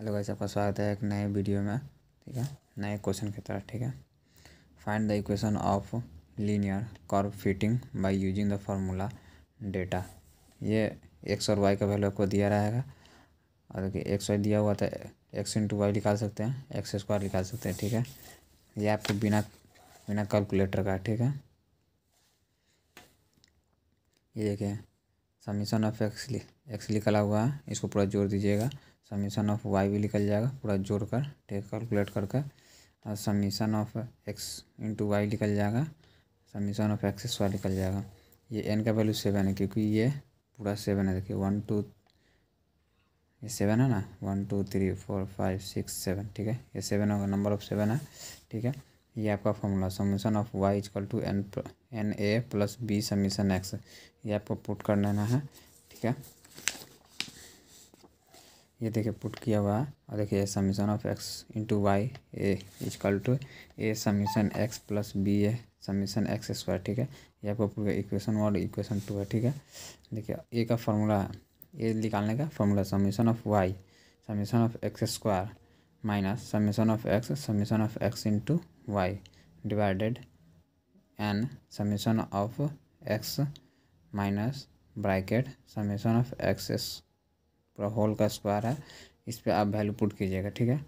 hello भाई सबका स्वागत है एक नए वीडियो में ठीक है नए क्वेश्चन की तरह ठीक है find the equation of linear curve fitting by using the formula data ये एक्स और वाई का वैल्यू आपको दिया रहेगा और देखिए एक्स वाई दिया हुआ था एक्स इंटू वाई निकाल सकते हैं एक्स स्क्वायर निकाल सकते हैं ठीक है ये आपको बिना बिना कैलकुलेटर का ठीक है ये देखिए समीशन ऑफ एक्स एक्स निकला हुआ है इसको पूरा जोड़ दीजिएगा समीशन ऑफ वाई भी निकल जाएगा पूरा जोड़ कर टेक कैलकुलेट कर कर और summation of X into Y निकल जाएगा समीशन ऑफ एक्स वाई निकल जाएगा ये एन का वैल्यू सेवन है क्योंकि ये पूरा सेवन है देखिए वन टू ये सेवन है ना one two three four five six seven ठीक है ये सेवन होगा नंबर ऑफ सेवन है ठीक है ये आपका formula summation of Y is equal to N N A plus B summation X ये आपको पुट कर लेना है ठीक है ये देखिए पुट किया हुआ है और देखिए summation of X into Y A is equal to A summation X plus B A summation X square ठीक है ये आपको पूरा इक्वेशन वन इक्वेशन टू है ठीक है देखिए ए का फॉर्मूला है ए निकालने का formula summation of Y summation of X square minus summation of x summation of x into y divided N summation of x minus bracket summation of X's पूरा whole का स्क्वायर है इस पर आप value put कीजिएगा ठीक है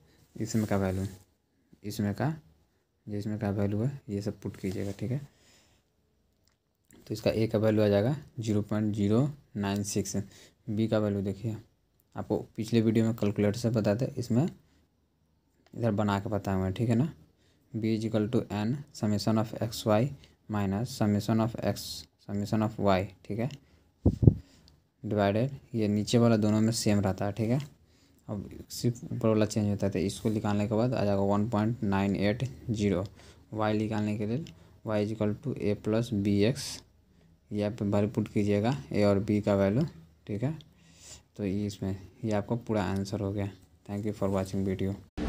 इसमें का वैल्यू इसमें का जिसमें का वैल्यू है ये सब पुट कीजिएगा ठीक है तो इसका ए का वैल्यू आ जाएगा zero point zero nine six B का वैल्यू देखिए आपको पिछले वीडियो में कैलकुलेटर से बताते इसमें इधर बना के हैं ठीक है ना B is equal to N summation of X Y minus summation of X summation of Y ठीक है डिवाइडेड ये नीचे वाला दोनों में सेम रहता है ठीक है अब सिर्फ ऊपर वाला चेंज होता है तो इसको निकालने के बाद आ जाएगा one point nine eight zero Y निकालने के लिए Y is equal to A plus B X ये आप भरपुट कीजिएगा ए और बी का वैल्यू ठीक है तो इसमें ये आपका पूरा आंसर हो गया thank you for watching video